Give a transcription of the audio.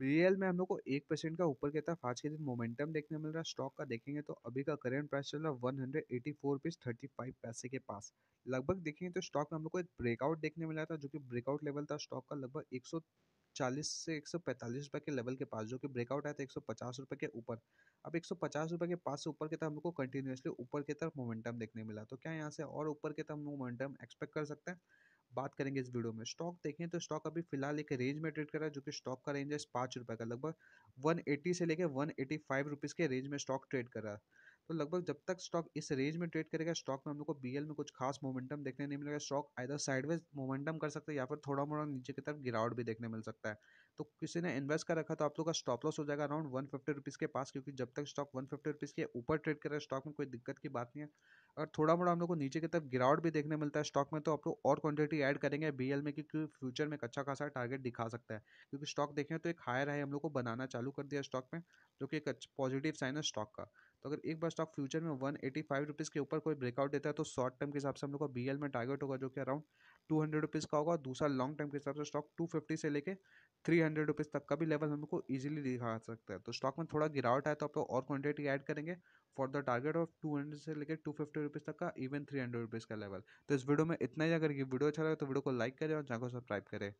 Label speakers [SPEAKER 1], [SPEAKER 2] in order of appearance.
[SPEAKER 1] BL में हम लोग को एक परसेंट का ऊपर कहता तरफ आज के दिन मोमेंटम देखने मिल रहा है स्टॉक का देखेंगे तो अभी का करेंट प्राइस चल रहा है one hundred eighty four rupees thirty five पैसे के पास लगभग देखेंगे तो स्टॉक में हम लोग को एक ब्रेकआउट देखने मिला था जो कि ब्रेकआउट लेवल था स्टॉक का लगभग एक सौ चालीस से एक सौ पैंतालीस रुपये के लेवल के पास जो कि ब्रेकआउट आया था एक सौ पचास रुपये के ऊपर अब एक सौ पचास रुपये के पास से ऊपर के तरफ हम लोग को कंटिन्यूसली ऊपर की तरफ मोमेंटम देखने मिला तो क्या यहाँ से और ऊपर के तरफ मोमेंटम एक्सपेक्ट कर सकते हैं बात करेंगे इस वीडियो में स्टॉक देखें तो स्टॉक अभी फिलहाल एक रेंज में ट्रेड कर रहा है जो कि स्टॉक का रेंज है पाँच रुपये का लगभग 180 से लेकर 185 रुपीस के रेंज में स्टॉक ट्रेड कर रहा है तो लगभग जब तक स्टॉक इस रेंज में ट्रेड करेगा स्टॉक में हम लोग को बी में कुछ खास मोमेंटम देखने नहीं मिलेगा स्टॉक आइधर साइडवेज मोमेंटम कर सकते हैं या फिर थोड़ा मोड़ा नीचे की तरफ गिरावट भी देखने मिल सकता है तो किसी ने इन्वेस्ट कर रखा तो आप लोग का स्टॉप लॉस हो जाएगा अराउंड वन फिफ्टी रुपीज़ के पास क्योंकि जब तक स्टॉक वन फिफ्टी रुपीज़ के ऊपर ट्रेड कर स्टॉक में कोई दिक्कत की बात नहीं है अगर थोड़ा मोड़ा हम लोग को नीचे की तरफ गिरावट भी देखने मिलता है स्टॉक में तो आप लोग और क्वांटिटी ऐड करेंगे बी में क्योंकि फ्यूचर में एक अच्छा खासा टारगेट दिखा सकता है क्योंकि स्टॉक देखें तो एक हायर है हम लोग को बनाना चालू कर दिया स्टॉक में जो कि एक पॉजिटिव साइन है स्टॉक का तो अगर एक बार स्टॉक फ्यूचर में वन एटी फाइव रुपीज़ के ऊपर कोई ब्रेकआउट देता है तो शॉर्ट टर्म के हिसाब से हम लोग का बी में टारगेट होगा जो कि अराउंड टू हंड्रेड रुपीज़ का होगा दूसरा लॉन्ग टर्म के हिसाब से स्टॉक टू फिफ्टी से लेकर थ्री हंड्रेड रुपीज़ तक का भी लेवल हमको ईजिली दिखा सकता है तो स्टॉक में थोड़ा गिरावट आए तो आप लोग और क्वान्टिटी ऐड करेंगे for the target of two hundred से लेकर टू फिफ्टी रुपीज़ तक का इवन थ्री हंड्रेड रुपीज़ का लेवल तो इस वीडियो में इतना ही अगर ये वीडियो अच्छा लगे तो वीडियो को लाइक करें और चैनल को सब्सक्राइब करें